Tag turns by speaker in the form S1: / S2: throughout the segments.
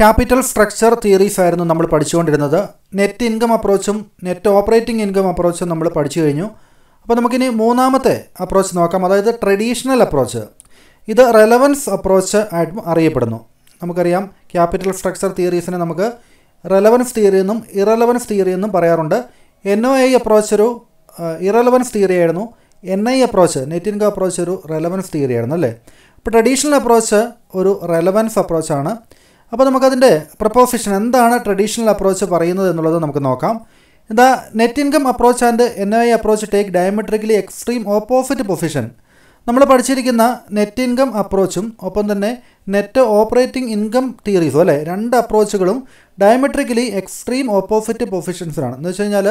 S1: capital structure theories ആയിരുന്നു നമ്മൾ പഠിച്ചുകൊണ്ടിരുന്നത് നെറ്റ് ഇൻകം അപ്രോച്ചും നെറ്റ് ഓപ്പറേറ്റിംഗ് ഇൻകം അപ്രോച്ചും നമ്മൾ പഠിച്ചു കഴിഞ്ഞു അപ്പോൾ നമുക്കിനി മൂന്നാമത്തെ അപ്രോച്ച് നോക്കാം അതായത് ട്രഡീഷണൽ അപ്രോച്ച് ഇത് റെലവൻസ് അപ്രോച്ച് ആയിട്ടും അറിയപ്പെടുന്നു നമുക്കറിയാം ക്യാപിറ്റൽ സ്ട്രക്ചർ തിയറീസിനെ നമുക്ക് റെലവൻസ് തിയറി എന്നും ഇറലവൻസ് തിയറി എന്നും പറയാറുണ്ട് എൻ ഒ ഐ അപ്രോച്ച് ഒരു ഇറലവൻസ് തിയറി ആയിരുന്നു N I approach net income approach ഒരു റെലവൻസ് തിയറി ആയിരുന്നു അല്ലേ അപ്പോൾ ട്രഡീഷണൽ അപ്രോച്ച് ഒരു റെലവൻസ് അപ്രോച്ചാണ് ആണ് അപ്പോൾ നമുക്കതിൻ്റെ പ്രപ്പോസിഷൻ എന്താണ് ട്രഡീഷണൽ അപ്രോച്ച് പറയുന്നത് എന്നുള്ളത് നമുക്ക് നോക്കാം എന്താ net income approach and N I approach take diametrically extreme opposite position നമ്മൾ പഠിച്ചിരിക്കുന്ന നെറ്റ് ഇൻകം അപ്രോച്ചും ഒപ്പം തന്നെ നെറ്റ് ഓപ്പറേറ്റിംഗ് ഇൻകം തിയറീസും അല്ലേ രണ്ട് അപ്രോച്ചുകളും ഡയമെട്രിക്കലി എക്സ്ട്രീം ഓപ്പോസിറ്റ് പൊസിഷൻസിലാണ് എന്ന് വെച്ച് കഴിഞ്ഞാൽ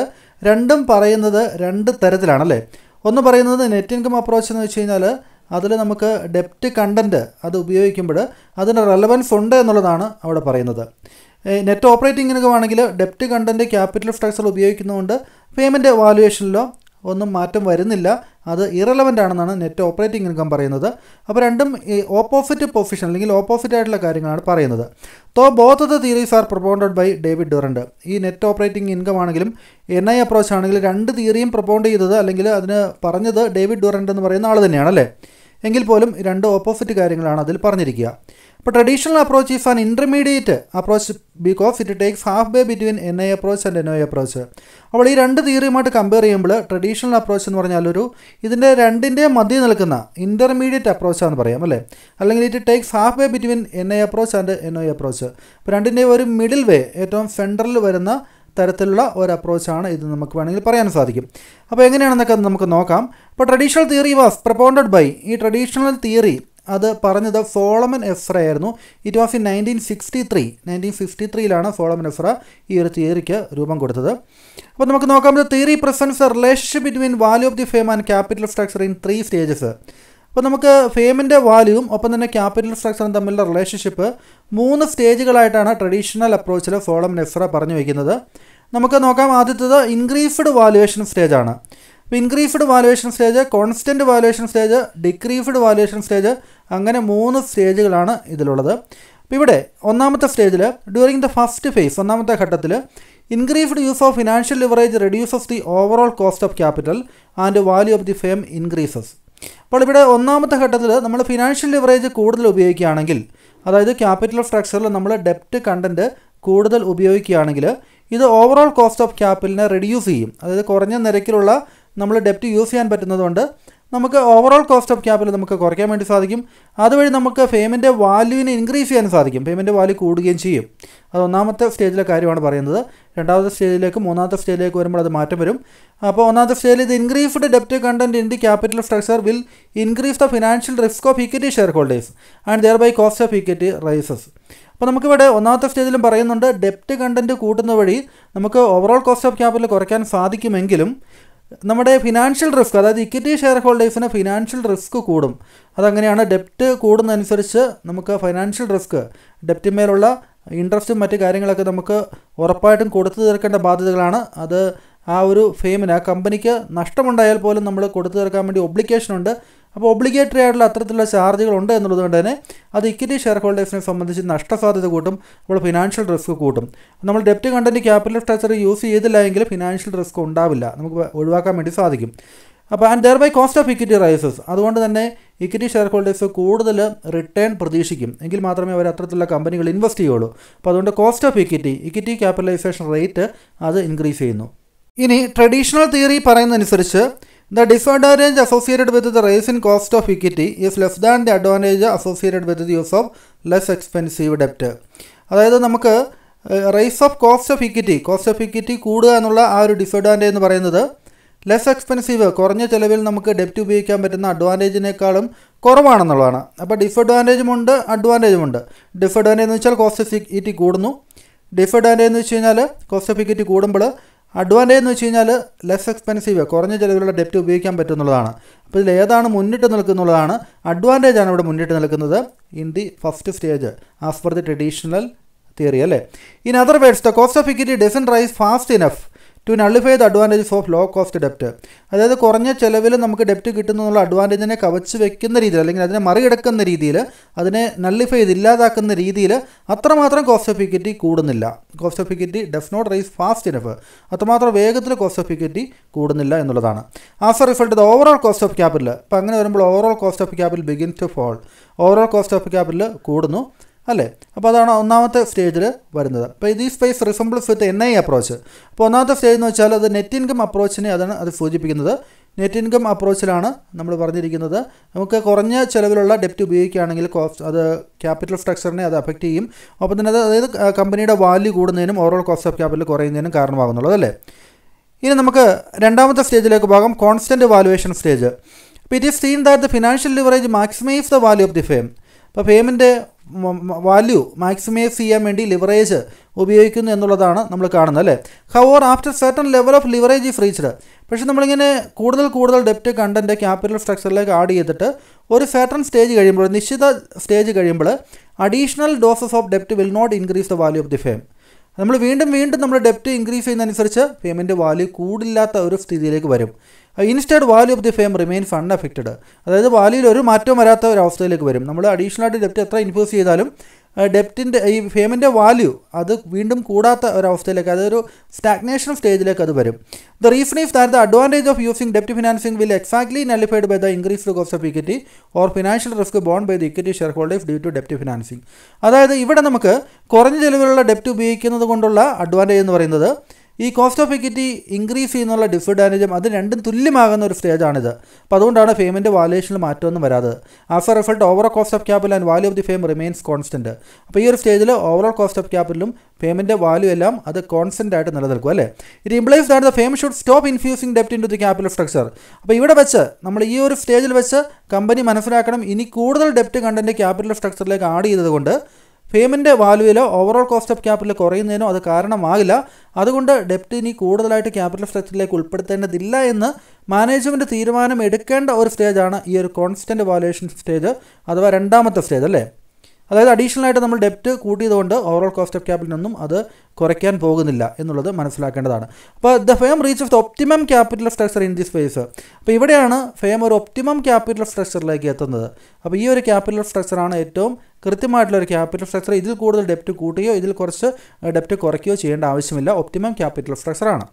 S1: രണ്ടും പറയുന്നത് രണ്ട് തരത്തിലാണ് അല്ലേ ഒന്ന് പറയുന്നത് നെറ്റ് ഇൻകം അപ്രോച്ച് എന്ന് വെച്ച് കഴിഞ്ഞാൽ അതിൽ നമുക്ക് ഡെപ്റ്റ് കണ്ടൻറ്റ് അത് ഉപയോഗിക്കുമ്പോൾ അതിന് റെലവൻസ് ഉണ്ട് എന്നുള്ളതാണ് അവിടെ പറയുന്നത് നെറ്റ് ഓപ്പറേറ്റിംഗ് ഇൻകം ആണെങ്കിൽ ഡെപ്റ്റ് കണ്ടൻറ്റ് ക്യാപിറ്റൽ സ്ട്രക്ചർ ഉപയോഗിക്കുന്നതുകൊണ്ട് പേയ്മെൻറ്റ് വാലുവേഷനിലോ ഒന്നും മാറ്റം വരുന്നില്ല അത് ഇറലവൻ്റ് ആണെന്നാണ് നെറ്റ് ഓപ്പറേറ്റിംഗ് ഇൻകം പറയുന്നത് അപ്പോൾ രണ്ടും ഈ ഓപ്പോസിറ്റ് പൊസിഷൻ അല്ലെങ്കിൽ ഓപ്പോസിറ്റ് ആയിട്ടുള്ള കാര്യങ്ങളാണ് പറയുന്നത് though both the theories are propounded by David Durand ഈ നെറ്റ് ഓപ്പറേറ്റിംഗ് ഇൻകം ആണെങ്കിലും എൻ ഐ അപ്രോച്ച് ആണെങ്കിലും രണ്ട് തിയറിയും പ്രൊപ്പോണ്ട് ചെയ്തത് അല്ലെങ്കിൽ അതിന് പറഞ്ഞത് ഡേവിഡ് ഡുറൻഡ് എന്ന് പറയുന്ന ആൾ തന്നെയാണ് അല്ലേ എങ്കിൽ പോലും രണ്ട് ഓപ്പോസിറ്റ് കാര്യങ്ങളാണ് അതിൽ പറഞ്ഞിരിക്കുക അപ്പോൾ traditional approach is an intermediate approach because it takes half way between N I approach and N I approach അപ്പോൾ ഈ രണ്ട് തിയറിയുമായിട്ട് കമ്പയർ ചെയ്യുമ്പോൾ ട്രഡീഷണൽ അപ്രോച്ച് എന്ന് പറഞ്ഞാൽ ഒരു ഇതിൻ്റെ രണ്ടിൻ്റെ മധ്യ നിൽക്കുന്ന ഇൻ്റർമീഡിയറ്റ് അപ്രോച്ചാണെന്ന് പറയാം അല്ലേ അല്ലെങ്കിൽ it takes half way between N I approach and N I approach അപ്പോൾ രണ്ടിൻ്റെ ഒരു മിഡിൽ വേ ഏറ്റവും സെൻട്രലിൽ വരുന്ന തരത്തിലുള്ള ഒരു അപ്രോച്ചാണ് ഇത് നമുക്ക് വേണമെങ്കിൽ പറയാൻ സാധിക്കും അപ്പോൾ എങ്ങനെയാണെന്നൊക്കെ നമുക്ക് നോക്കാം അപ്പോൾ traditional theory was propounded by ഈ ട്രഡീഷണൽ തിയറി അത് പറഞ്ഞത് ഫോളമൻ എഫ്ര ആയിരുന്നു it was in nineteen sixty three nineteen fifty ത്രീയിലാണ് ഫോളമൻ എഫ്ര ഈ ഒരു തിയറിക്ക് രൂപം കൊടുത്തത് അപ്പോൾ നമുക്ക് നോക്കാം theory presents relationship between value of the firm and capital structure in three stages അപ്പോൾ നമുക്ക് ഫെയിമിൻ്റെ വാല്യൂവും ഒപ്പം തന്നെ ക്യാപിറ്റൽ സ്ട്രക്ചറും തമ്മിലുള്ള റിലേഷൻഷിപ്പ് മൂന്ന് സ്റ്റേജുകളായിട്ടാണ് ട്രഡീഷണൽ അപ്രോച്ചിൽ ഫോളമൻ എഫ്ര പറഞ്ഞു വയ്ക്കുന്നത് നമുക്ക് നോക്കാം ആദ്യത്തേത് ഇൻക്രീസ്ഡ് വാല്യുവേഷൻ സ്റ്റേജാണ് അപ്പോൾ increased valuation stage constant valuation stage decreased valuation stage അങ്ങനെ മൂന്ന് സ്റ്റേജുകളാണ് ഇതിലുള്ളത് അപ്പോൾ ഇവിടെ ഒന്നാമത്തെ സ്റ്റേജിൽ ഡ്യൂറിങ് ദ ഫസ്റ്റ് ഫേസ് ഒന്നാമത്തെ ഘട്ടത്തിൽ increased use of financial leverage reduces the overall cost of capital and value of the firm increases അപ്പോൾ ഇവിടെ ഒന്നാമത്തെ ഘട്ടത്തിൽ നമ്മൾ ഫിനാൻഷ്യൽ ലിവറേജ് കൂടുതൽ ഉപയോഗിക്കുകയാണെങ്കിൽ അതായത് ക്യാപിറ്റൽ സ്ട്രക്ചറിൽ നമ്മൾ ഡെപ്റ്റ് കണ്ടൻറ്റ് കൂടുതൽ ഉപയോഗിക്കുകയാണെങ്കിൽ ഇത് ഓവറോൾ കോസ്റ്റ് ഓഫ് ക്യാപിറ്റലിനെ റെഡ്യൂസ് ചെയ്യും അതായത് കുറഞ്ഞ നിരക്കിലുള്ള നമ്മൾ ഡെപ്റ്റ് യൂസ് ചെയ്യാൻ പറ്റുന്നതുകൊണ്ട് നമുക്ക് ഓവറോൾ കോസ്റ്റ് ഓഫ് ക്യാപിറ്റൽ നമുക്ക് കുറയ്ക്കാൻ വേണ്ടി സാധിക്കും അതുവഴി നമുക്ക് ഫേമിൻ്റെ വാല്യൂവിനെ ഇൻക്രീസ് ചെയ്യാൻ സാധിക്കും ഫേമിൻ്റെ വാല്യൂ കൂടുകയും ചെയ്യും അത് ഒന്നാമത്തെ സ്റ്റേജിലെ കാര്യമാണ് പറയുന്നത് രണ്ടാമത്തെ സ്റ്റേജിലേക്ക് മൂന്നാമത്തെ സ്റ്റേജിലേക്ക് വരുമ്പോൾ അത് മാറ്റം വരും അപ്പോൾ ഒന്നാമത്തെ സ്റ്റേജിൽ ഇത് ഇൻക്രീസ്ഡ് ഡെപ്റ്റ് content in the capital structure will increase the financial risk of equity shareholders and thereby cost of equity rises അപ്പോൾ നമുക്കിവിടെ ഒന്നാമത്തെ സ്റ്റേജിലും പറയുന്നുണ്ട് ഡെപ്റ്റ് കണ്ടന്റ് കൂട്ടുന്ന വഴി നമുക്ക് ഓവറോൾ കോസ്റ്റ് ഓഫ് ക്യാപിറ്റൽ കുറയ്ക്കാൻ സാധിക്കുമെങ്കിലും നമ്മുടെ ഫിനാൻഷ്യൽ റിസ്ക് അതായത് ഇക്വിറ്റി ഷെയർ ഹോൾഡേഴ്സിന് ഫിനാൻഷ്യൽ റിസ്ക് കൂടും അതങ്ങനെയാണ് ഡെപ്റ്റ് കൂടുന്നതനുസരിച്ച് നമുക്ക് ഫൈനാൻഷ്യൽ റിസ്ക് ഡെപ്റ്റിന്മേലുള്ള ഇൻട്രസ്റ്റും മറ്റു കാര്യങ്ങളൊക്കെ നമുക്ക് ഉറപ്പായിട്ടും കൊടുത്തു തീർക്കേണ്ട ബാധ്യതകളാണ് അത് ആ ഒരു ഫെയിമിന് ആ കമ്പനിക്ക് നഷ്ടമുണ്ടായാൽ പോലും നമ്മൾ കൊടുത്തു തീർക്കാൻ വേണ്ടി ഒബ്ലിക്കേഷൻ ഉണ്ട് അപ്പോൾ ഒബ്ലിഗേറ്ററി ആയിട്ടുള്ള അത്തരത്തിലുള്ള ഉണ്ട് എന്നുള്ളത് കൊണ്ട് തന്നെ അത് ഇക്വിറ്റി ഷെയർ ഹോൾഡേഴ്സിനെ സംബന്ധിച്ച് നഷ്ടസാധ്യത കൂട്ടും അപ്പോൾ ഫിനാൻഷ്യൽ റിസ്ക് കൂട്ടും നമ്മൾ ഡെപ്റ്റ് കണ്ടൻറ്റ് ക്യാപിറ്റൽ സ്ട്രക്ചർ യൂസ് ചെയ്തില്ല എങ്കിൽ ഫിനാൻഷ്യൽ റിസ്ക് ഉണ്ടാവില്ല നമുക്ക് ഒഴിവാക്കാൻ വേണ്ടി സാധിക്കും അപ്പോൾ and thereby cost of equity rises അതുകൊണ്ട് തന്നെ ഇക്വിറ്റി ഷെയർ ഹോൾഡേഴ്സ് കൂടുതൽ റിട്ടേൺ പ്രതീക്ഷിക്കും എങ്കിൽ മാത്രമേ അവർ അത്തരത്തിലുള്ള കമ്പനികൾ ഇൻവെസ്റ്റ് ചെയ്യുള്ളൂ അപ്പോൾ അതുകൊണ്ട് cost of equity equity capitalisation rate അത് ഇൻക്രീസ് ചെയ്യുന്നു ഇനി ട്രഡീഷണൽ തിയറി പറയുന്നതനുസരിച്ച് the disadvantage associated with the rise in cost of equity is less than the advantage associated with the use of less expensive ഡെപ്റ്റ് അതായത് നമുക്ക് rise of cost of equity cost of equity കൂടുക എന്നുള്ള ആ ഒരു disadvantage എന്ന് പറയുന്നത് less expensive കുറഞ്ഞ ചിലവിൽ നമുക്ക് ഡെപ്റ്റ് ഉപയോഗിക്കാൻ പറ്റുന്ന അഡ്വാൻറ്റേജിനേക്കാളും കുറവാണെന്നുള്ളതാണ് അപ്പോൾ ഡിസ്അഡ്വാൻറ്റേജുമുണ്ട് അഡ്വാൻറ്റേജുമുണ്ട് ഡിസ്അഡ്വാൻറ്റേജ് എന്ന് വെച്ചാൽ കോസ്റ്റ് ഓഫ് ഇക്വിറ്റി കൂടുന്നു ഡിസ്അഡ്വാൻറ്റേജ് എന്ന് വെച്ച് കഴിഞ്ഞാൽ കോസ്റ്റ് ഓഫ് ഇക്വിറ്റി കൂടുമ്പോൾ അഡ്വാൻറ്റേജ് എന്ന് വെച്ച് കഴിഞ്ഞാൽ ലെസ് എക്സ്പെൻസീവ് കുറഞ്ഞ ചിലവിലുള്ള ഡെപ്റ്റ് ഉപയോഗിക്കാൻ പറ്റുന്നുള്ളതാണ് അപ്പോൾ ഇതിൽ ഏതാണ് മുന്നിട്ട് നിൽക്കുന്നുള്ളതാണ് അഡ്വാൻറ്റേജ് ആണ് ഇവിടെ മുന്നിട്ട് നിൽക്കുന്നത് in the first stage as per the traditional theory അല്ലേ in other words the cost of equity doesn't rise fast enough to nullify the advantages of low cost ഡെപ്റ്റ് അതായത് കുറഞ്ഞ ചിലവിൽ നമുക്ക് ഡെപ്റ്റ് കിട്ടുന്നു എന്നുള്ള അഡ്വാൻറ്റേജിനെ കവച്ച് വെക്കുന്ന രീതിയിൽ അല്ലെങ്കിൽ അതിനെ മറികടക്കുന്ന രീതിയിൽ അതിനെ നള്ളിഫൈ ചെയ്ത് ഇല്ലാതാക്കുന്ന രീതിയിൽ അത്രമാത്രം കോസ്റ്റ് ഓഫ് ഇക്വിറ്റി കൂടുന്നില്ല cost of equity does not rise fast enough അത്രമാത്രം വേഗത്തിൽ കോസ്റ്റ് ഓഫ് ഇക്വിറ്റി കൂടുന്നില്ല എന്നുള്ളതാണ് as a result the overall cost of capital അപ്പോൾ അങ്ങനെ വരുമ്പോൾ overall cost of capital begins to fall overall cost of capital കൂടുന്നു അല്ലേ അപ്പോൾ അതാണ് ഒന്നാമത്തെ സ്റ്റേജിൽ വരുന്നത് അപ്പോൾ ഇത് ഈ space resembles with N I approach അപ്പോൾ ഒന്നാമത്തെ സ്റ്റേജ് എന്ന് വെച്ചാൽ അത് നെറ്റ് ഇൻകം അപ്രോച്ചിനെ അതാണ് അത് സൂചിപ്പിക്കുന്നത് നെറ്റ് ഇൻകം അപ്രോച്ചിലാണ് നമ്മൾ പറഞ്ഞിരിക്കുന്നത് നമുക്ക് കുറഞ്ഞ ചിലവിലുള്ള ഡെപ്റ്റ് ഉപയോഗിക്കുകയാണെങ്കിൽ കോസ്റ്റ് അത് ക്യാപിറ്റൽ സ്ട്രക്ചറിനെ അത് അഫക്റ്റ് ചെയ്യും ഒപ്പം തന്നെ അത് അതായത് കമ്പനിയുടെ വാല്യൂ കൂടുന്നതിനും ഓവറോൾ കോസ്റ്റ് ഓഫ് ക്യാപിറ്റൽ കുറയുന്നതിനും കാരണമാകുന്നുള്ളത് അല്ലേ ഇനി നമുക്ക് രണ്ടാമത്തെ സ്റ്റേജിലേക്ക് പോകാം കോൺസ്റ്റൻറ്റ് വാലുവേഷൻ സ്റ്റേജ് അപ്പോൾ it is seen that the financial leverage maximise the value of the firm അപ്പോൾ ഫെയിമിൻ്റെ വാല്യൂ മാക്സിമൈസ് ചെയ്യാൻ വേണ്ടി ലിവറേജ് ഉപയോഗിക്കുന്നു എന്നുള്ളതാണ് നമ്മൾ കാണുന്നത് അല്ലേ how or after certain level of leverage is reached പക്ഷേ നമ്മളിങ്ങനെ കൂടുതൽ കൂടുതൽ ഡെപ്റ്റ് കണ്ടൻറ്റ് ക്യാപിറ്റൽ സ്ട്രക്ചറിലേക്ക് ആഡ് ചെയ്തിട്ട് ഒരു സെർട്ടൺ സ്റ്റേജ് കഴിയുമ്പോൾ നിശ്ചിത സ്റ്റേജ് കഴിയുമ്പോൾ അഡീഷണൽ ഡോസസ് ഓഫ് ഡെപ്റ്റ് will not increase the value of the firm നമ്മൾ വീണ്ടും വീണ്ടും നമ്മൾ ഡെപ്റ്റ് ഇൻക്രീസ് ചെയ്യുന്നതനുസരിച്ച് പേയ്മെൻറ്റ് വാല്യൂ കൂടില്ലാത്ത ഒരു സ്ഥിതിയിലേക്ക് വരും instead value of the firm remains unaffected അതായത് വാല്യൂയിൽ ഒരു മാറ്റവും വരാത്ത ഒരു അവസ്ഥയിലേക്ക് വരും നമ്മൾ അഡീഷണൽ ആയിട്ട് ഡെപ്റ്റ് എത്ര ഇൻഫ്യൂസ് ചെയ്താലും ഡെപ്റ്റിൻ്റെ ഈ ഫേമിൻ്റെ വാല്യൂ അത് വീണ്ടും കൂടാത്ത ഒരവസ്ഥയിലേക്ക് അതൊരു സ്റ്റാഗ്നേഷൻ സ്റ്റേജിലേക്ക് അത് വരും the reason is that the advantage of using ഡെപ്റ്റ് financing will exactly നെലിഫൈഡ് by the increased cost of equity or financial risk borne by the equity share holders due to ഡെപ്റ്റ് financing അതായത് ഇവിടെ നമുക്ക് കുറഞ്ഞ ചിലവിലുള്ള ഡെപ്റ്റ് ഉപയോഗിക്കുന്നത് കൊണ്ടുള്ള അഡ്വാൻറ്റേജ് എന്ന് പറയുന്നത് ഈ കോസ്റ്റ് ഓഫ് ഇക്വിറ്റി ഇൻക്രീസ് ചെയ്യുന്നുള്ള ഡിസഡ്വാൻറ്റേജും അത് രണ്ടും തുല്യമാകുന്ന ഒരു സ്റ്റേജാണിത് അപ്പോൾ അതുകൊണ്ടാണ് ഫേമിൻ്റെ വാല്യുവേഷനിൽ മാറ്റമൊന്നും വരാത് as a result overall cost of capital and value of the firm remains constant അപ്പോൾ ഈ ഒരു സ്റ്റേജിൽ ഓവറോൾ കോസ്റ്റ് ഓഫ് ക്യാപിറ്റലും ഫേമിൻ്റെ വാല്യൂ എല്ലാം അത് കോൺസ്റ്റൻ്റ് ആയിട്ട് നിലനിൽക്കും അല്ലേ it implies that the firm should stop infusing ഡെപ്റ്റ് into the capital structure അപ്പോൾ ഇവിടെ വെച്ച് നമ്മൾ ഈ ഒരു സ്റ്റേജിൽ വെച്ച് കമ്പനി മനസ്സിലാക്കണം ഇനി കൂടുതൽ ഡെപ്റ്റ് കണ്ടൻറ്റ് ക്യാപിറ്റൽ സ്ട്രക്ചറിലേക്ക് ആഡ് ചെയ്തതുകൊണ്ട് ഫേമിൻ്റെ വാല്യൂയിലോ ഓവറോൾ കോസ്റ്റ് ഓഫ് ക്യാപിറ്റൽ കുറയുന്നതിനോ അത് കാരണമാകില്ല അതുകൊണ്ട് ഡെപ്റ്റ് ഇനി കൂടുതലായിട്ട് ക്യാപിറ്റൽ സ്ട്രക്ചറിലേക്ക് ഉൾപ്പെടുത്തേണ്ടതില്ല എന്ന് മാനേജ്മെൻറ്റ് തീരുമാനം എടുക്കേണ്ട ഒരു സ്റ്റേജാണ് ഈ ഒരു കോൺസ്റ്റൻറ്റ് വാലുവേഷൻ സ്റ്റേജ് അഥവാ രണ്ടാമത്തെ സ്റ്റേജ് അല്ലേ അതായത് അഡീഷണൽ ആയിട്ട് നമ്മൾ ഡെപ്റ്റ് കൂട്ടിയതുകൊണ്ട് ഓവറോൾ കോസ്റ്റ് ഓഫ് ക്യാപിറ്റൽ നിന്നും അത് കുറയ്ക്കാൻ പോകുന്നില്ല എന്നുള്ളത് മനസ്സിലാക്കേണ്ടതാണ് അപ്പോൾ the firm reach of the optimum capital structure in this phase അപ്പോൾ ഇവിടെയാണ് ഫെയം ഒരു ഒപ്റ്റിമം ക്യാപിറ്റൽ സ്ട്രക്ചറിലേക്ക് എത്തുന്നത് അപ്പോൾ ഈ ഒരു ക്യാപിറ്റൽ സ്ട്രക്ചറാണ് ഏറ്റവും കൃത്യമായിട്ടുള്ള ഒരു ക്യാപിറ്റൽ സ്ട്രക്ചർ ഇതിൽ കൂടുതൽ ഡെപ്റ്റ് കൂട്ടുകയോ ഇതിൽ കുറച്ച് ഡെപ്റ്റ് കുറയ്ക്കുകയോ ചെയ്യേണ്ട ആവശ്യമില്ല ഒപ്റ്റിമം ക്യാപിറ്റൽ സ്ട്രക്ചറാണ്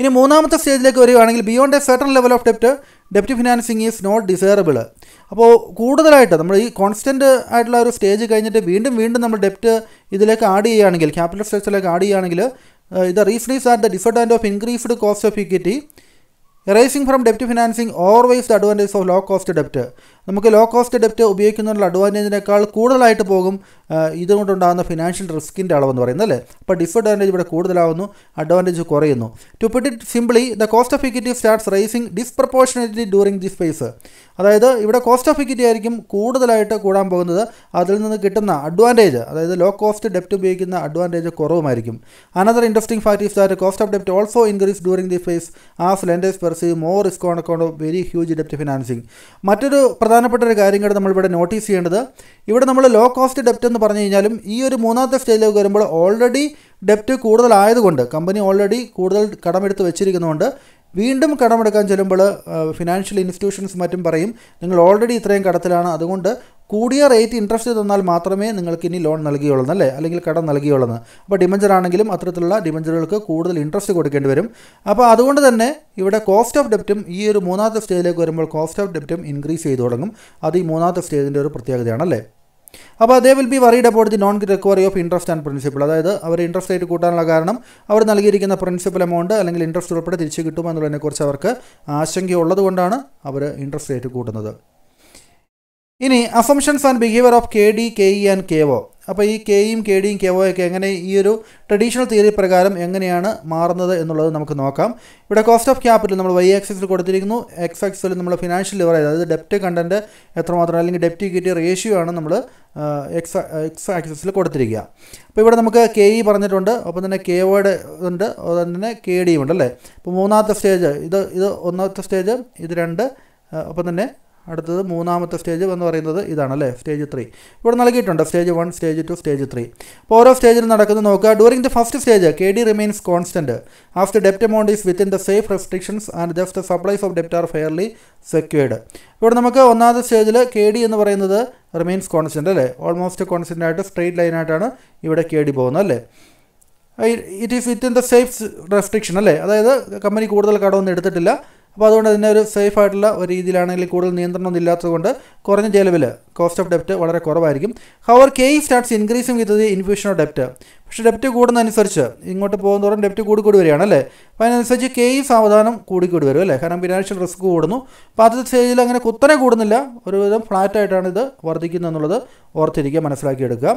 S1: ഇനി മൂന്നാമത്തെ സ്റ്റേജിലേക്ക് വരികയാണെങ്കിൽ beyond A certain level of ഡെപ്റ്റ് ഡെപ്റ്റ് financing is not desirable അപ്പോൾ കൂടുതലായിട്ട് നമ്മൾ ഈ കോൺസ്റ്റൻറ്റ് ആയിട്ടുള്ള ഒരു സ്റ്റേജ് കഴിഞ്ഞിട്ട് വീണ്ടും വീണ്ടും നമ്മൾ ഡെപ്റ്റ് ഇതിലേക്ക് ആഡ് ചെയ്യുകയാണെങ്കിൽ ക്യാപിറ്റൽ സ്ട്രക്ചറിലേക്ക് ആഡ് ചെയ്യുകയാണെങ്കിൽ ഇത് റീഫ്രീസ് at the and of increased cost of equity rising from ഡെപ്റ്റ് financing ഓർവേസ് the advantage of low cost ഡെപ്റ്റ് നമുക്ക് ലോ കോസ്റ്റ് ഡെപ്റ്റ് ഉപയോഗിക്കുന്നതിനുള്ള അഡ്വാൻറ്റേജിനേക്കാൾ കൂടുതലായിട്ട് പോകും ഇതുകൊണ്ടുണ്ടാകുന്ന ഫിനാൻഷ്യൽ റിസ്കിൻ്റെ അളവെന്ന് പറയുന്നത് അല്ലേ അപ്പോൾ ഡിസ്അഡ്വാൻറ്റേജ് ഇവിടെ കൂടുതലാവുന്നു അഡ്വാൻറ്റേജ് കുറയുന്നു to put it simply the cost of equity starts rising disproportionately during this phase അതായത് ഇവിടെ കോസ്റ്റ് ഓഫ് ഇക്വിറ്റി ആയിരിക്കും കൂടുതലായിട്ട് കൂടാൻ പോകുന്നത് അതിൽ നിന്ന് കിട്ടുന്ന അഡ്വാൻറ്റേജ് അതായത് ലോ കോസ്റ്റ് ഡെപ്റ്റ് ഉപയോഗിക്കുന്ന advantage കുറവുമായിരിക്കും another interesting fact is that cost of ഡെപ്റ്റ് also increase during the face as lenders perceive more risk on account of very huge ഡെപ്റ്റ് financing മറ്റൊരു പ്രധാന പ്രധാനപ്പെട്ട ഒരു കാര്യം കൂടെ നമ്മളിവിടെ നോട്ടീസ് ചെയ്യേണ്ടത് ഇവിടെ നമ്മൾ ലോ കോസ്റ്റ് ഡെപ്റ്റ് എന്ന് പറഞ്ഞു കഴിഞ്ഞാലും ഈ ഒരു മൂന്നാമത്തെ സ്റ്റേജിലേക്ക് വരുമ്പോൾ ഓൾറെഡി ഡെപ്റ്റ് കൂടുതലായതുകൊണ്ട് കമ്പനി ഓൾറെഡി കൂടുതൽ കടമെടുത്ത് വെച്ചിരിക്കുന്നതുകൊണ്ട് വീണ്ടും കടമെടുക്കാൻ ചെല്ലുമ്പോൾ ഫിനാൻഷ്യൽ ഇൻസ്റ്റിറ്റ്യൂഷൻസ് മറ്റും പറയും നിങ്ങൾ ഓൾറെഡി ഇത്രയും കടത്തിലാണ് അതുകൊണ്ട് കൂടിയ റേറ്റ് ഇൻട്രസ്റ്റ് തന്നാൽ മാത്രമേ നിങ്ങൾക്ക് ഇനി ലോൺ നൽകിയുള്ളൂ അല്ലേ അല്ലെങ്കിൽ കടം നൽകിയുള്ളൂ അപ്പോൾ ഡിമഞ്ചർ ആണെങ്കിലും അത്തരത്തിലുള്ള ഡിമഞ്ചറുകൾക്ക് കൂടുതൽ ഇൻട്രസ്റ്റ് കൊടുക്കേണ്ടി വരും അപ്പോൾ അതുകൊണ്ട് തന്നെ ഇവിടെ കോസ്റ്റ് ഓഫ് ഡെപ്റ്റും ഈ ഒരു മൂന്നാമത്തെ സ്റ്റേജിലേക്ക് വരുമ്പോൾ കോസ്റ്റ് ഓഫ് ഡെപ്റ്റും ഇൻക്രീസ് ചെയ്തു തുടങ്ങും അത് ഈ മൂന്നാമത്തെ സ്റ്റേജിൻ്റെ ഒരു പ്രത്യേകതയാണല്ലേ അപ്പോൾ they will be worried about the non recovery of interest and principal അതായത് അവർ ഇൻട്രസ്റ്റ് റേറ്റ് കൂട്ടാനുള്ള കാരണം അവർ നൽകിയിരിക്കുന്ന പ്രിൻസിപ്പൽ എമൗണ്ട് അല്ലെങ്കിൽ ഇൻട്രസ്റ്റ് ഉൾപ്പെടെ തിരിച്ചു കിട്ടുമോ അവർക്ക് ആശങ്കയുള്ളത് കൊണ്ടാണ് അവർ ഇൻട്രസ്റ്റ് റേറ്റ് കൂട്ടുന്നത് ഇനി assumptions and behaviour of K D K E and K O അപ്പോൾ ഈ കെയും e കെ ഡിയും കെ ഒക്കെ എങ്ങനെ ഈ ഒരു ട്രഡീഷണൽ തിയറി പ്രകാരം എങ്ങനെയാണ് മാറുന്നത് എന്നുള്ളത് നമുക്ക് നോക്കാം ഇവിടെ കോസ്റ്റ് ഓഫ് ക്യാപിറ്റൽ നമ്മൾ വൈ എക്സിൽ കൊടുത്തിരിക്കുന്നു എക്സ് എക്സിൽ നമ്മൾ ഫിനാൻഷ്യൽ ലിവർ അതായത് ഡെപ്റ്റ് കണ്ടൻറ്റ് എത്രമാത്രം അല്ലെങ്കിൽ ഡെപ്റ്റ് ഇക്വിറ്റി റേഷ്യോ ആണ് നമ്മൾ എക്സ് എക്സ് ആക്സിസിൽ കൊടുത്തിരിക്കുക അപ്പോൾ ഇവിടെ നമുക്ക് കെ ഇ e പറഞ്ഞിട്ടുണ്ട് ഒപ്പം തന്നെ കെ ഒയുടെ ഉണ്ട് അതുപോലെ തന്നെ കെ ഡിയും ഉണ്ട് അല്ലേ അപ്പോൾ മൂന്നാമത്തെ സ്റ്റേജ് ഇത് ഇത് ഒന്നാമത്തെ സ്റ്റേജ് ഇത് രണ്ട് ഒപ്പം തന്നെ അടുത്തത് മൂന്നാമത്തെ സ്റ്റേജ് എന്ന് പറയുന്നത് ഇതാണ് അല്ലേ സ്റ്റേജ് ത്രീ ഇവിടെ നൽകിയിട്ടുണ്ട് stage one stage two stage three അപ്പോൾ ഓരോ സ്റ്റേജിൽ നടക്കുന്നത് നോക്കുക during the first stage K D remains constant after ഡെപ്റ്റ് amount is within the safe restrictions and just the supplies of ഡെപ്റ്റ് R fairly secured ഇവിടെ നമുക്ക് ഒന്നാമത്തെ സ്റ്റേജിൽ കെ ഡി എന്ന് പറയുന്നത് റിമെയിൻസ് കോൺസ്റ്റൻ്റ് അല്ലേ ഓൾമോസ്റ്റ് കോൺസ്റ്റൻ്റ് ആയിട്ട് സ്ട്രെയിറ്റ് ലൈനായിട്ടാണ് ഇവിടെ കെ ഡി പോകുന്നത് അല്ലേ it is within the safe restriction അല്ലേ അതായത് കമ്പനി കൂടുതൽ കടമൊന്നും എടുത്തിട്ടില്ല അപ്പോൾ അതുകൊണ്ട് തന്നെ ഒരു സേഫ് ആയിട്ടുള്ള ഒരു രീതിയിലാണെങ്കിൽ കൂടുതൽ നിയന്ത്രണമൊന്നും ഇല്ലാത്തതുകൊണ്ട് കുറഞ്ഞ ചെലവിൽ കോസ്റ്റ് ഓഫ് ഡെപ്റ്റ് വളരെ കുറവായിരിക്കും however K E starts increasing with the infusion of ഡെപ്റ്റ് പക്ഷേ ഡെപ്റ്റ് കൂടുന്നതനുസരിച്ച് ഇങ്ങോട്ട് പോകുന്നതോറും ഡെപ്റ്റ് കൂടിക്കൂടി വരികയാണ് അല്ലേ അപ്പോൾ അതിനനുസരിച്ച് കെ ഇ e സാവധാനം കൂടിക്കൂടി വരും അല്ലേ കാരണം ഫിനാൻഷ്യൽ റിസ്ക് കൂടുന്നു അപ്പോൾ ആദ്യത്തെ സ്റ്റേജിൽ അങ്ങനെ കുത്തനെ കൂടുന്നില്ല ഒരുവിധം ഫ്ലാറ്റായിട്ടാണ് ഇത് വർദ്ധിക്കുന്നത് എന്നുള്ളത് ഓർത്തിരിക്കുക മനസ്സിലാക്കിയെടുക്കുക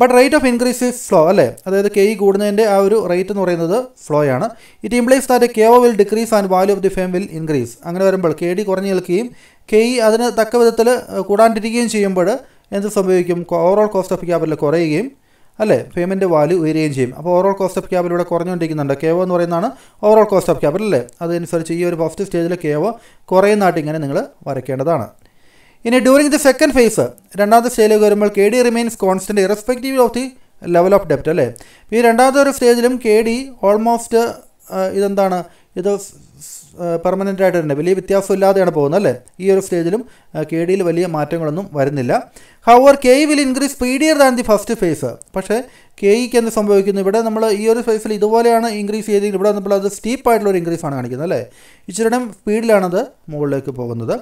S1: but rate of increase is slow അല്ലേ അതായത് കെ ഇ e കൂടുന്നതിൻ്റെ ആ ഒരു റേറ്റ് എന്ന് പറയുന്നത് ഫ്ലോ ആണ് it implies that K O will decrease and value of the firm will increase അങ്ങനെ വരുമ്പോൾ കെ ഡി കുറഞ്ഞു നിൽക്കുകയും കെ ഇ e അതിന് തക്ക വിധത്തിൽ കൂടാണ്ടിരിക്കുകയും ചെയ്യുമ്പോൾ എന്ത് സംഭവിക്കും ഓവറോൾ കോസ്റ്റ് ഓഫ് ക്യാപിറ്റൽ കുറയുകയും അല്ലേ ഫെയിമിൻ്റെ വാല്യൂ ഉയരുകയും ചെയ്യും അപ്പോൾ ഓവറോൾ കോസ്റ്റ് ഓഫ് ക്യാപിറ്റൽ ഇവിടെ കുറഞ്ഞുകൊണ്ടിരിക്കുന്നുണ്ട് കെ ഒ എന്ന് പറയുന്നതാണ് ഓവറോൾ കോസ്റ്റ് ഓഫ് ക്യാപിറ്റൽ അല്ലേ അതനുസരിച്ച് ഈ ഒരു ഫസ്റ്റ് സ്റ്റേജിൽ കെ ഒ കുറയുന്നതായിട്ട് ഇങ്ങനെ നിങ്ങൾ വരയ്ക്കേണ്ടതാണ് ഇനി ഡ്യൂറിങ് ദി സെക്കൻഡ് ഫേസ് രണ്ടാമത്തെ സ്റ്റേജിലേക്ക് വരുമ്പോൾ K D remains constant irrespective of the level of ഡെപ്റ്റ് അല്ലേ ഈ രണ്ടാമത്തെ ഒരു സ്റ്റേജിലും കെ ഡി ഓൾമോസ്റ്റ് ഇതെന്താണ് ഇത് പെർമനൻ്റ് ആയിട്ട് തന്നെ വലിയ വ്യത്യാസമില്ലാതെയാണ് പോകുന്നത് അല്ലേ ഈ ഒരു സ്റ്റേജിലും കെ uh, ഡിയിൽ വലിയ മാറ്റങ്ങളൊന്നും വരുന്നില്ല however K will increase speedier than the first phase പക്ഷേ കെ ഇക്ക് എന്ത് സംഭവിക്കുന്നു ഇവിടെ നമ്മൾ ഈ ഒരു സ്പേസിൽ ഇതുപോലെയാണ് ഇൻക്രീസ് ചെയ്തെങ്കിൽ ഇവിടെ നമ്മൾ അത് ആയിട്ടുള്ള ഒരു ഇൻക്രീസ് ആണ് കാണിക്കുന്നത് അല്ലേ ഇച്ചിരിയുടെ സ്പീഡിലാണത് മുകളിലേക്ക് പോകുന്നത്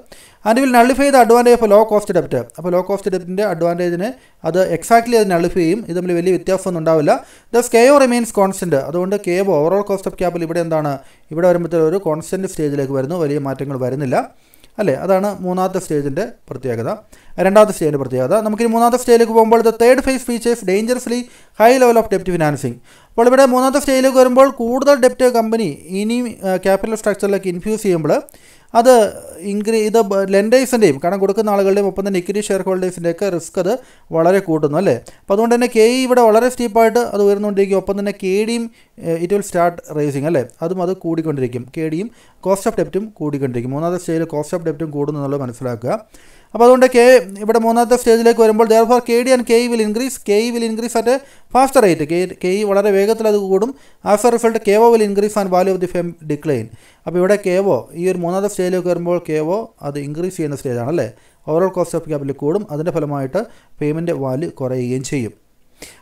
S1: and will nullify the advantage of low cost ഡെപ്റ്റ് അപ്പോൾ ലോ കോസ്റ്റ് ഡെപ്റ്റിൻ്റെ അഡ്വാൻറ്റേജിന് അത് എക്സാക്ട്ലി അത് നള്ളിഫൈ ചെയ്യും ഇത് തമ്മിൽ വലിയ വ്യത്യാസമൊന്നും ഉണ്ടാവില്ല ദ സ്കെയോ റിമെയിൻസ് കോൺസ്റ്റൻറ്റ് അതുകൊണ്ട് കേവ് ഓവറോൾ കോസ്റ്റ് ഓഫ് ക്യാപിൽ ഇവിടെ എന്താണ് ഇവിടെ വരുമ്പോഴത്തേക്കും ഒരു കോൺസ്റ്റൻറ്റ് സ്റ്റേജിലേക്ക് വരുന്നു വലിയ മാറ്റങ്ങൾ വരുന്നില്ല അല്ലേ അതാണ് മൂന്നാമത്തെ സ്റ്റേജിൻ്റെ പ്രത്യേകത രണ്ടാമത്തെ സ്റ്റേജിൻ്റെ പ്രത്യേകത നമുക്ക് മൂന്നാമത്തെ സ്റ്റേജിലേക്ക് പോകുമ്പോൾ the third phase features dangerously high level of ഡെപ്റ്റ് ഫിനാൻസിങ് അപ്പോൾ ഇവിടെ മൂന്നാമത്തെ സ്റ്റേജിലേക്ക് വരുമ്പോൾ കൂടുതൽ ഡെപ്റ്റ് കമ്പനി ഇനി ക്യാപിറ്റൽ സ്ട്രക്ചറിലേക്ക് ഇൻഫ്യൂസ് ചെയ്യുമ്പോൾ അത് ഇൻക്രീ ഇത് ലെൻഡേഴ്സിൻ്റെയും കടം കൊടുക്കുന്ന ആളുകളുടെയും ഒപ്പം തന്നെ ഇക്വിറ്റി ഷെയർ ഹോൾഡേഴ്സിൻ്റെയൊക്കെ റിസ്ക് അത് വളരെ കൂട്ടുന്നു അല്ലേ അപ്പോൾ അതുകൊണ്ട് തന്നെ കെ ഇ ഇവിടെ വളരെ സ്റ്റീപ്പായിട്ട് അത് ഉയർന്നുകൊണ്ടിരിക്കും ഒപ്പം തന്നെ കെ ഡിയും ഇറ്റ് വിൽ സ്റ്റാർട്ട് റേസിങ് അല്ലേ അതും അത് കൂടിക്കൊണ്ടിരിക്കും കെ ഡിയും കോസ്റ്റ് ഓഫ് ഡെപ്റ്റും കൂടിക്കൊണ്ടിരിക്കും മൂന്നാമത്തെ സ്റ്റേജിൽ കോസ്റ്റ് ഓഫ് ഡെപ്റ്റും കൂടുന്നു എന്നുള്ളത് മനസ്സിലാക്കുക അപ്പോൾ അതുകൊണ്ട് കെ ഇവിടെ മൂന്നാമത്തെ സ്റ്റേജിലേക്ക് വരുമ്പോൾ therefore K D and K will increase K will increase at faster rate K K വളരെ വേഗത്തിൽ അത് കൂടും as a result K O will increase and value of the firm decline അപ്പോൾ ഇവിടെ കെ ഒ ഈ ഒരു മൂന്നാമത്തെ സ്റ്റേജിലേക്ക് വരുമ്പോൾ കെ ഒ അത് ഇൻക്രീസ് ചെയ്യുന്ന സ്റ്റേജാണ് അല്ലേ ഓവറോൾ കോസ്റ്റ് ഓഫ് ക്യാപിറ്റൽ കൂടും അതിൻ്റെ ഫലമായിട്ട് പേയ്മെൻറ്റ് വാല്യൂ കുറയുകയും ചെയ്യും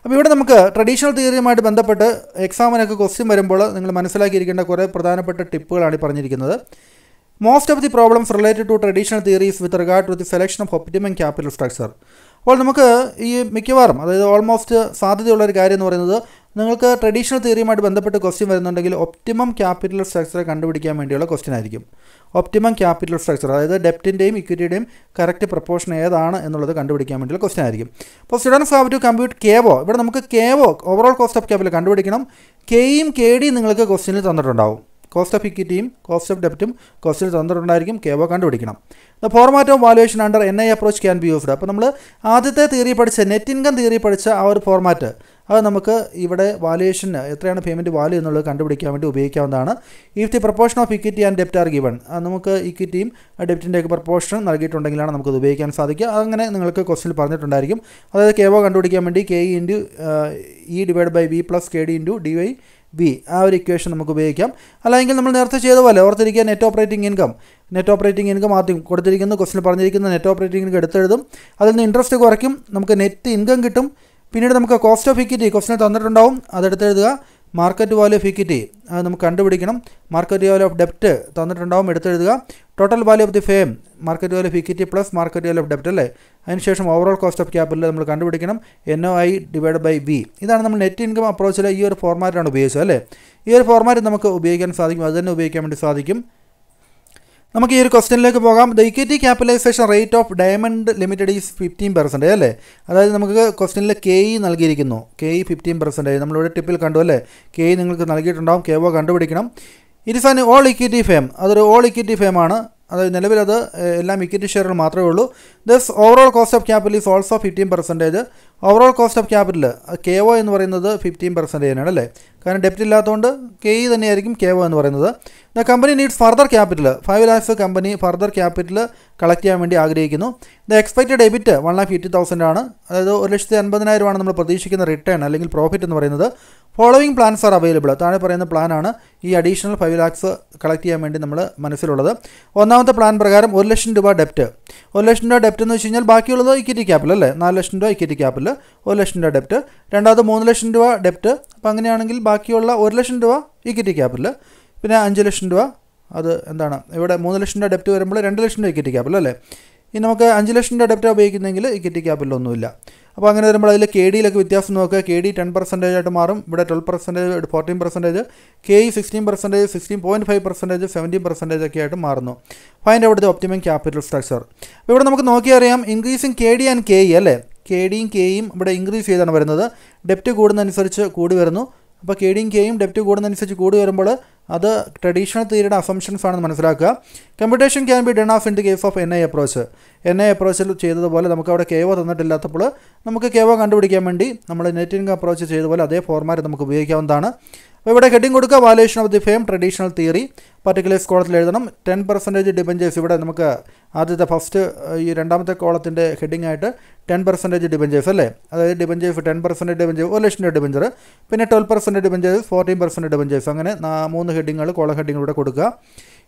S1: അപ്പോൾ ഇവിടെ നമുക്ക് ട്രഡീഷണൽ തിയറിയുമായിട്ട് ബന്ധപ്പെട്ട് എക്സാമിനൊക്കെ ക്വസ്റ്റ്യൻ വരുമ്പോൾ നിങ്ങൾ മനസ്സിലാക്കിയിരിക്കേണ്ട കുറേ പ്രധാനപ്പെട്ട ടിപ്പുകളാണ് ഈ പറഞ്ഞിരിക്കുന്നത് most of the problems related to traditional theories with regard to the selection of optimum capital structure അപ്പോൾ നമുക്ക് ഈ മിക്കവാറും അതായത് ഓൾമോസ്റ്റ് സാധ്യതയുള്ള ഒരു കാര്യം എന്ന് പറയുന്നത് നിങ്ങൾക്ക് ട്രഡീഷണൽ തിയറിയുമായിട്ട് ബന്ധപ്പെട്ട് ക്വസ്റ്റ്യൻ വരുന്നുണ്ടെങ്കിൽ ഒപ്റ്റിമം ക്യാപിറ്റൽ സ്ട്രക്ചർ കണ്ടുപിടിക്കാൻ വേണ്ടിയുള്ള ക്വസ്റ്റ്യൻ ആയിരിക്കും ഒപ്റ്റിമം ക്യാപിറ്റൽ സ്ട്രക്ചർ അതായത് ഡെപ്റ്റിൻ്റെയും ഇക്വിറ്റിയുടെയും കറക്റ്റ് പ്രപ്പോർഷൻ ഏതാണ് എന്നുള്ളത് കണ്ടുപിടിക്കാൻ വേണ്ടിയുള്ള ക്വസ്റ്റ്യൻ ആയിരിക്കും അപ്പോൾ students have to compute K O ഇവിടെ നമുക്ക് K O overall cost of capital കണ്ടുപിടിക്കണം കെയും കെ ഡി നിങ്ങൾക്ക് ക്വസ്റ്റ്യനിൽ തന്നിട്ടുണ്ടാവും കോസ്റ്റ് ഓഫ് ഇക്വിറ്റിയും കോസ്റ്റ് ഓഫ് ഡെപ്റ്റും കോസ്റ്റിൽ തന്നിട്ടുണ്ടായിരിക്കും കെ ഒ കണ്ടുപിടിക്കണം the format of valuation under N I approach can be used അപ്പോൾ നമ്മൾ ആദ്യത്തെ തിയറി പഠിച്ച നെറ്റ് ഇൻകം തിയറി പഠിച്ച ആ ഒരു ഫോർമാറ്റ് അത് നമുക്ക് ഇവിടെ വാലുവേഷന് എത്രയാണ് പേയ്മെൻറ്റ് വാല്യൂ എന്നുള്ളത് കണ്ടുപിടിക്കാൻ വേണ്ടി ഉപയോഗിക്കാവുന്നതാണ് if the proportion of equity and ഡെപ്റ്റ് ആർ ഗിവൺ നമുക്ക് ഇക്വിറ്റിയും ഡെപ്റ്റിൻ്റെയൊക്കെ പ്രപ്പോർഷൻ നൽകിയിട്ടുണ്ടെങ്കിലാണ് നമുക്കത് ഉപയോഗിക്കാൻ സാധിക്കുക അതങ്ങനെ നിങ്ങൾക്ക് ക്വസ്റ്റിൽ പറഞ്ഞിട്ടുണ്ടായിരിക്കും അതായത് കെ ഒ കണ്ടുപിടിക്കാൻ വേണ്ടി K E into E divide by V plus K D into D by V ആ ഒരു ഇക്വേഷൻ നമുക്ക് ഉപയോഗിക്കാം അല്ലെങ്കിൽ നമ്മൾ നേരത്തെ ചെയ്ത പോലെ ഓർത്തിരിക്കുക net operating income net operating income ആദ്യം കൊടുത്തിരിക്കുന്ന ക്വസ്റ്റിൽ പറഞ്ഞിരിക്കുന്ന നെറ്റ് ഓപ്പറേറ്റിംഗ് ഇൻകം എടുത്തെഴുതും അതിൽ നിന്ന് ഇൻട്രസ്റ്റ് കുറയ്ക്കും നമുക്ക് നെറ്റ് ഇൻകം കിട്ടും പിന്നീട് നമുക്ക് കോസ്റ്റ് ഓഫ് ഇക്വിറ്റി ക്വസ്റ്റിന് തന്നിട്ടുണ്ടാവും അതെടുത്തെഴുതുക മാർക്കറ്റ് വാല്യൂ ഓഫ് ഇക്വിറ്റി അത് നമുക്ക് കണ്ടുപിടിക്കണം മാർക്കറ്റ് വാല്യൂ ഓഫ് ഡെപ്റ്റ് തന്നിട്ടുണ്ടാവും എടുത്തെഴുതുക total value of the firm market value of equity plus market value of debit അല്ലേ അതിനുശേഷം ഓവറോൾ കോസ്റ്റ് ഓഫ് ക്യാപിറ്റൽ നമ്മൾ കണ്ടുപിടിക്കണം N O I divide by V ഇതാണ് നമ്മൾ നെറ്റ് ഇൻകം അപ്രോച്ചിലെ ഈ ഒരു ഫോർമാറ്റാണ് ഉപയോഗിച്ചത് അല്ലേ ഈ ഒരു ഫോർമാറ്റ് നമുക്ക് ഉപയോഗിക്കാൻ സാധിക്കും അത് തന്നെ ഉപയോഗിക്കാൻ വേണ്ടി സാധിക്കും നമുക്ക് ഈ ഒരു ക്വസ്റ്റിനിലേക്ക് പോകാം the equity capitalisation rate of Diamond Limited is fifteen percentage അല്ലേ അതായത് നമുക്ക് ക്വസ്റ്റിനിൽ കെ ഇ നൽകിയിരിക്കുന്നു കെ ഇ ഫിഫ്റ്റീൻ പെർസെൻറ്റേജ് നമ്മളിവിടെ ടിപ്പിൽ കണ്ടു അല്ലേ കെ ഇ e നിങ്ങൾക്ക് നൽകിയിട്ടുണ്ടാകും കെ ഒ കണ്ടുപിടിക്കണം it is an all equity firm അതൊരു ഓൾ ഇക്വിറ്റി ഫേം ആണ് അതായത് നിലവിലത് എല്ലാം ഇക്വിറ്റി ഷെയറുകൾ മാത്രമേ ഉള്ളൂ thus overall cost of capital is also fifteen percentage overall cost of capital K O എന്ന് പറയുന്നത് ഫിഫ്റ്റീൻ പെർസെൻറ്റേജിനാണ് അല്ലേ കാരണം ഡെപ്റ്റ് ഇല്ലാത്തതുകൊണ്ട് കെ ഇ e തന്നെയായിരിക്കും കെ ഒ എന്ന് പറയുന്നത് the company needs further capital five lakhs company further capital collect ചെയ്യാൻ വേണ്ടി ആഗ്രഹിക്കുന്നു the expected EBIT one lakh fifty thousand ആണ് അതായത് ഒരു ലക്ഷത്തി അൻപതിനായിരമാണ് നമ്മൾ പ്രതീക്ഷിക്കുന്ന റിട്ടേൺ അല്ലെങ്കിൽ പ്രോഫിറ്റ് എന്ന് പറയുന്നത് ഫോളോവിങ് പ്ലാൻസ് ആർ അവൈലബിൾ താഴെ പറയുന്ന പ്ലാനാണ് ഈ അഡീഷണൽ ഫൈവ് ലാക്സ് കളക്ട് ചെയ്യാൻ വേണ്ടി നമ്മൾ മനസ്സിലുള്ളത് ഒന്നാമത്തെ പ്ലാൻ പ്രകാരം ഒരു ലക്ഷം രൂപ ഡെപ്റ്റ് ഒരു ലക്ഷം രൂപ ഡെപ്റ്റ് എന്ന് വെച്ച് കഴിഞ്ഞാൽ ബാക്കിയുള്ളത് ഇക്വിറ്റി ക്യാപിറ്റൽ അല്ലേ നാല് ലക്ഷം രൂപ ഇക്വിറ്റി ക്യാപിറ്റൽ ഡെപ്റ്റ് ഒരു ലക്ഷം രൂപ ഡെപ്റ്റ് രണ്ടാമത് മൂന്ന് ലക്ഷം രൂപ ഡെപ്റ്റ് അപ്പോൾ അങ്ങനെയാണെങ്കിൽ ബാക്കിയുള്ള ഒരു ലക്ഷം രൂപ ഇക്വിറ്റി ക്യാപിറ്റൽ പിന്നെ അഞ്ച് ലക്ഷം രൂപ അത് എന്താണ് ഇവിടെ മൂന്ന് ലക്ഷം രൂപ ഡെപ്റ്റ് വരുമ്പോൾ രണ്ട് ലക്ഷം രൂപ ഇക്വിറ്റി ക്യാപിറ്റൽ അല്ലേ ഇനി നമുക്ക് അഞ്ച് ലക്ഷം രൂപ ഡെപ്റ്റ് ഉപയോഗിക്കുന്നെങ്കിൽ ഇക്വിറ്റി ക്യാപിറ്റൽ ഒന്നുമില്ല അപ്പോൾ അങ്ങനെ വരുമ്പോൾ അതിൽ കെ ഡിയിലൊക്കെ വ്യത്യാസം നോക്കുക കെ ഡി ടെൻ പെർസെൻറ്റേജ് ആയിട്ട് മാറും ഇവിടെ twelve percentage fourteen percentage K E sixteen percentage sixteen point five percentage seventeen percentage ഒക്കെ ആയിട്ട് മാറുന്നു ഫൈൻ്റെ അവിടുത്തെ ഒപ്റ്റിമം ക്യാപിറ്റൽ സ്ട്രക്ചർ അപ്പോൾ ഇവിടെ നമുക്ക് നോക്കിയറിയാം increasing K D and K E അല്ലേ കെ ഡിയും കെയും ഇവിടെ ഇൻക്രീസ് ചെയ്താണ് വരുന്നത് ഡെപ്റ്റ് കൂടുന്നതനുസരിച്ച് കൂടി വരുന്നു അപ്പോൾ കെ ഡിയും കെയും ഡെപ്റ്റ് കൂടുന്നതനുസരിച്ച് കൂടി വരുമ്പോൾ അത് ട്രഡീഷണൽ തിയറിയുടെ അസംഷൻസ് ആണെന്ന് മനസ്സിലാക്കുക computation can be done of in the case of N I approach N I അപ്രോച്ചിൽ ചെയ്തതുപോലെ നമുക്ക് അവിടെ കെ ഒ തന്നിട്ടില്ലാത്തപ്പോൾ നമുക്ക് കെ ഒ കണ്ടുപിടിക്കാൻ വേണ്ടി നമ്മൾ നെറ്റിംഗ് ഇൻകം അപ്രോച്ച് ചെയ്തതുപോലെ അതേ ഫോർമാറ്റ് നമുക്ക് ഉപയോഗിക്കാവുന്നതാണ് അപ്പോൾ ഇവിടെ ഹെഡിങ് കൊടുക്കുക valuation of the firm traditional theory particular സ്കോളത്തിൽ എഴുതണം ടെൻ പെർസെൻറ്റേജ് ഡിപെൻഡേഴ്സ് ഇവിടെ നമുക്ക് ആദ്യത്തെ ഫസ്റ്റ് ഈ രണ്ടാമത്തെ കോളത്തിൻ്റെ ഹെഡിങ് ആയിട്ട് ടെൻ പെർസെൻറ്റേജ് ഡിബഞ്ചേഴ്സ് അല്ലേ അതായത് ഡിബഞ്ചേഴ്സ് ടെൻ പെർസെൻറ്റേജ് ഡിബഞ്ചേഴ്സ് ഒരു ലക്ഷം രൂപ ഡിബഞ്ചർ പിന്നെ twelve percentage debentures fourteen percent debentures അങ്ങനെ മൂന്ന് കോള ഹെഡിങ്ങൾ ഇവിടെ കൊടുക്കുക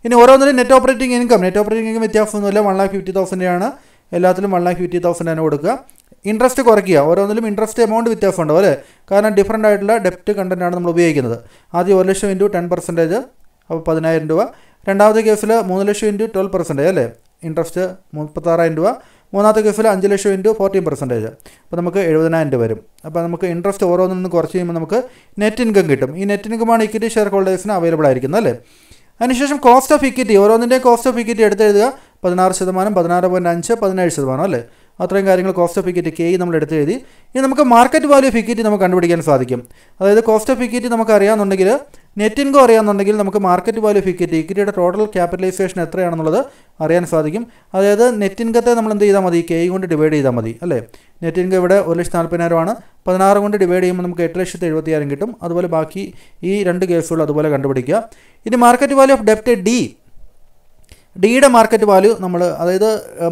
S1: ഇനി ഓരോന്നിനും net operating income net operating income വ്യത്യാസമൊന്നുമില്ല വൺ ലാക്ക് ഫിഫ്റ്റി തൗസൻഡിനാണ് എല്ലാത്തിലും വൺ ലാക്ക് ഫിഫ്റ്റി തൗസൻഡ് തന്നെ കൊടുക്കുക ഇൻട്രസ്റ്റ് കുറയ്ക്കുക ഓരോന്നിലും ഇൻട്രസ്റ്റ് എമൗണ്ട് വ്യത്യാസമുണ്ടോ അല്ലേ കാരണം ഡിഫറൻ്റ് ആയിട്ടുള്ള ഡെപ്റ്റ് കണ്ടൻറ്റാണ് നമ്മൾ ഉപയോഗിക്കുന്നത് ആദ്യം ഒരു ലക്ഷം ഇൻറ്റു ടെൻ പെർസെൻറ്റേജ് അപ്പോൾ പതിനായിരം രൂപ രണ്ടാമത്തെ കേസിൽ മൂന്ന് ലക്ഷം ഇൻറ്റു ട്വൽവ് പെർസെൻറ്റേജ് അല്ലേ ഇൻട്രസ്റ്റ് മുപ്പത്താറായിരം രൂപ മൂന്നാമത്തെ കേസിൽ അഞ്ച് ലക്ഷം ഇൻറ്റു ഫോർട്ടീൻ പെർസെൻറ്റേജ് അപ്പോൾ നമുക്ക് എഴുപതിനായിരം രൂപ വരും അപ്പോൾ നമുക്ക് ഇൻട്രസ്റ്റ് ഓരോന്നിൽ നിന്ന് കുറച്ച് കഴിയുമ്പോൾ നമുക്ക് നെറ്റ് ഇൻകം കിട്ടും ഈ നെറ്റ് ഇൻകമാണ് ഇക്വിറ്റി ഷെയർ ഹോൾഡേഴ്സിന് അവൈലബിൾ ആയിരിക്കുന്നത് അല്ലേ അതിനുശേഷം കോസ്റ്റ് ഓഫ് ഇക്വിറ്റി ഓരോന്നിൻ്റെയും കോസ്റ്റ് ഓഫ് ഇക്വിറ്റി എടുത്ത് എഴുതുക പതിനാറ് ശതമാനം പതിനാറ് പോയിൻറ്റ് അഞ്ച് പതിനേഴ് ശതമാനം അല്ലേ അത്രയും കാര്യങ്ങൾ കോസ്റ്റ് ഓഫ് ഇക്വിറ്റി കെ നമ്മൾ എടുത്ത് എഴുതി ഇനി നമുക്ക് മാർക്കറ്റ് വാല്യൂ ഓഫ് ഇക്വിറ്റി നമുക്ക് കണ്ടുപിടിക്കാൻ സാധിക്കും അതായത് കോസ്റ്റ് ഓഫ് ഇക്വിറ്റി നമുക്ക് അറിയാമെന്നുണ്ടെങ്കിൽ നെറ്റ് ഇൻകോ അറിയാമെന്നുണ്ടെങ്കിൽ നമുക്ക് മാർക്കറ്റ് വാല്യൂ ഓഫ് ഇക്വിറ്റി ഇക്വിറ്റിയുടെ ടോട്ടൽ ക്യാപിറ്റലൈസേഷൻ എത്രയാണെന്നുള്ളത് അറിയാൻ സാധിക്കും അതായത് നെറ്റ് ഇൻകത്തെ നമ്മൾ എന്ത് ചെയ്താൽ മതി കെ കൊണ്ട് ഡിവൈഡ് ചെയ്താൽ മതി അല്ലേ നെറ്റ് ഇൻകം ഇവിടെ ഒരു ലക്ഷത്തി നാൽപ്പതിനായിരമാണ് പതിനാറ് കൊണ്ട് ഡിവൈഡ് ചെയ്യുമ്പോൾ നമുക്ക് എട്ട് ലക്ഷത്തി എഴുപത്തിയായിരം കിട്ടും അതുപോലെ ബാക്കി ഈ രണ്ട് കേസുകൾ അതുപോലെ കണ്ടുപിടിക്കുക ഇനി മാർക്കറ്റ് വാല്യൂ ഓഫ് ഡെപ്റ്റ് ഡി ഡിയുടെ മാർക്കറ്റ് വാല്യൂ നമ്മൾ അതായത്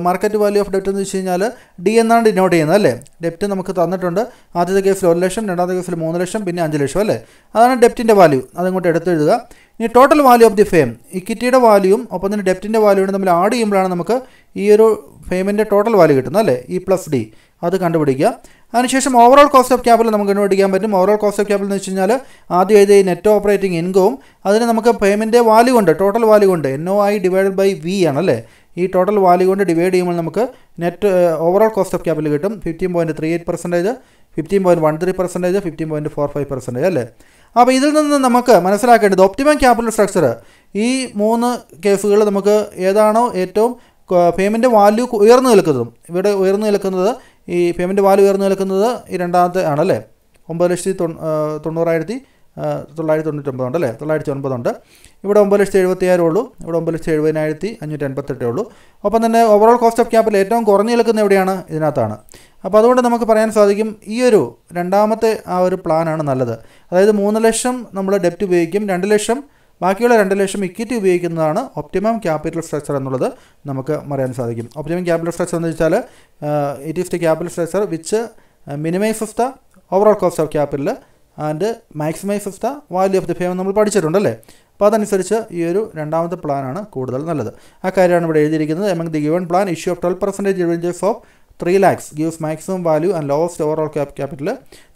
S1: മാർക്കറ്റ് വാല്യൂ ഓഫ് ഡെപ്റ്റ് എന്ന് വെച്ച് കഴിഞ്ഞാൽ ഡി എന്നാണ് ഡിനോട്ട് ചെയ്യുന്നത് അല്ലേ ഡെപ്റ്റ് നമുക്ക് തന്നിട്ടുണ്ട് ആദ്യത്തെ കേസിൽ ഒരു ലക്ഷം രണ്ടാമത്തെ കേസിൽ മൂന്ന് ലക്ഷം പിന്നെ അഞ്ച് ലക്ഷം അല്ലേ അതാണ് ഡെപ്റ്റിൻ്റെ വാല്യൂ അതിങ്ങോട്ട് എടുത്തെഴുതുക ഇനി total value of the firm ഇക്വിറ്റിയുടെ വാല്യൂവും ഒപ്പം തന്നെ ഡെപ്റ്റിൻ്റെ വാല്യൂവും തമ്മിൽ ആഡ് ചെയ്യുമ്പോഴാണ് നമുക്ക് ഈ ഒരു ഫെയിമിൻ്റെ ടോട്ടൽ വാല്യൂ കിട്ടുന്നത് അല്ലേ ഇ പ്ലസ് ഡി അത് കണ്ടുപിടിക്കുക അതിനുശേഷം ഓവറോൾ കോസ്റ്റ് ഓഫ് ക്യാപിറ്റൽ നമുക്ക് കണ്ടുപിടിക്കാൻ പറ്റും ഓവറോൾ കോസ്റ്റ് ഓഫ് ക്യാപിറ്റൽ എന്ന് വെച്ച് കഴിഞ്ഞാൽ ആദ്യം എഴുതിയ നെറ്റ് ഓപ്പറേറ്റിംഗ് ഇൻകവും അതിന് നമുക്ക് പേയ്മെൻറ്റ് വാല്യൂ കൊണ്ട് ടോട്ടൽ വാല്യൂ കൊണ്ട് N O I divided by V ആണ് അല്ലേ ഈ ടോട്ടൽ വാല്യൂ കൊണ്ട് ഡിവൈഡ് ചെയ്യുമ്പോൾ നമുക്ക് net overall cost of capital കിട്ടും fifteen point three eight percentage fifteen point one three percentage fifteen point four five percentage അല്ലേ അപ്പോൾ ഇതിൽ നിന്ന് നമുക്ക് മനസ്സിലാക്കേണ്ടത് ഒപ്റ്റിമം ക്യാപിറ്റൽ സ്ട്രക്ചർ ഈ മൂന്ന് കേസുകൾ നമുക്ക് ഏതാണോ ഏറ്റവും പേയ്മെൻറ്റ് വാല്യൂ ഉയർന്നു നിൽക്കുന്നതും ഇവിടെ ഉയർന്നു നിൽക്കുന്നത് ഈ പേയ്മെൻറ്റ് വാല്യൂ ഉയർന്നു നിൽക്കുന്നത് ഈ രണ്ടാമത്തെ ആണല്ലേ ഒമ്പത് ലക്ഷത്തി തൊണ്ണൂറായിരത്തി തൊള്ളായിരത്തി തൊണ്ണൂറ്റി ഒമ്പത് ഉണ്ടല്ലേ തൊള്ളായിരത്തി ഒൻപതുണ്ട് ഇവിടെ ഒമ്പത് ലക്ഷത്തി എഴുപത്തിയായിരം ഉള്ളൂ ഇവിടെ ഒമ്പത് ലക്ഷത്തി എഴുപതിനായിരത്തി അഞ്ഞൂറ്റി എൺപത്തെട്ടേ ഉള്ളൂ അപ്പം തന്നെ ഓവറോൾ കോസ്റ്റ് ഓഫ് ക്യാപിറ്റൽ ഏറ്റവും കുറഞ്ഞു നിൽക്കുന്ന എവിടെയാണ് ഇതിനകത്താണ് അപ്പോൾ അതുകൊണ്ട് നമുക്ക് പറയാൻ സാധിക്കും ഈ ഒരു രണ്ടാമത്തെ ആ ഒരു പ്ലാനാണ് നല്ലത് അതായത് മൂന്ന് ലക്ഷം നമ്മൾ ഡെപ്റ്റ് ഉപയോഗിക്കും രണ്ട് ലക്ഷം ബാക്കിയുള്ള രണ്ട് ലക്ഷം ഇക്വിറ്റി ഉപയോഗിക്കുന്നതാണ് ഒപ്റ്റിമം ക്യാപിറ്റൽ സ്ട്രക്ചർ എന്നുള്ളത് നമുക്ക് പറയാൻ സാധിക്കും ഒപ്റ്റിമം ക്യാപിറ്റൽ സ്ട്രക്ചർ എന്ന് വെച്ചാൽ it is the capital structure which minimizes the overall cost of capital and maximizes the value of the firm നമ്മൾ പഠിച്ചിട്ടുണ്ടല്ലേ അപ്പോൾ അതനുസരിച്ച് ഈ ഒരു രണ്ടാമത്തെ പ്ലാനാണ് കൂടുതൽ നല്ലത് ആ കാര്യമാണ് ഇവിടെ എഴുതിയിരിക്കുന്നത് among the given plan issue of twelve percentage dividends of three lakhs gives maximum value and lowest overall capital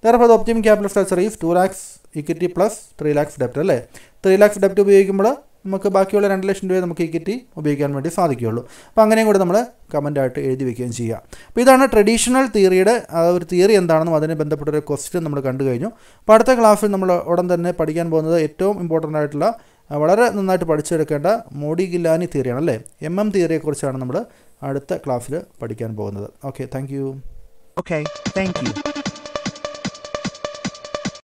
S1: therefore optimum capital structure is two lakhs equity plus three lakhs ഡെപ്റ്റ് അല്ലേ ത്രീ ലാക്സ് ഡെപ്റ്റ് ഉപയോഗിക്കുമ്പോൾ നമുക്ക് ബാക്കിയുള്ള രണ്ട് ലക്ഷം രൂപയെ നമുക്ക് ഇക്വിറ്റി e ഉപയോഗിക്കാൻ വേണ്ടി സാധിക്കുകയുള്ളൂ അപ്പോൾ അങ്ങനെയും കൂടെ നമ്മൾ ആയിട്ട് എഴുതി വയ്ക്കുകയും ചെയ്യാം അപ്പോൾ ഇതാണ് ട്രഡീഷണൽ തിയറിയുടെ ആ ഒരു തിയറി എന്താണെന്നും അതിനെ ബന്ധപ്പെട്ട ഒരു ക്വസ്റ്റ്യൻ നമ്മൾ കണ്ടു കഴിഞ്ഞു അപ്പോൾ അടുത്ത ക്ലാസ്സിൽ നമ്മൾ ഉടൻ തന്നെ പഠിക്കാൻ പോകുന്നത് ഏറ്റവും ഇമ്പോർട്ടൻ്റ് ആയിട്ടുള്ള വളരെ നന്നായിട്ട് പഠിച്ചെടുക്കേണ്ട മോഡി ഗില്ലാനി തിയറിയാണ് അല്ലേ എം എം തിയറിയെക്കുറിച്ചാണ് നമ്മൾ അടുത്ത ക്ലാസ്സിൽ പഠിക്കാൻ പോകുന്നത് okay thank you okay thank U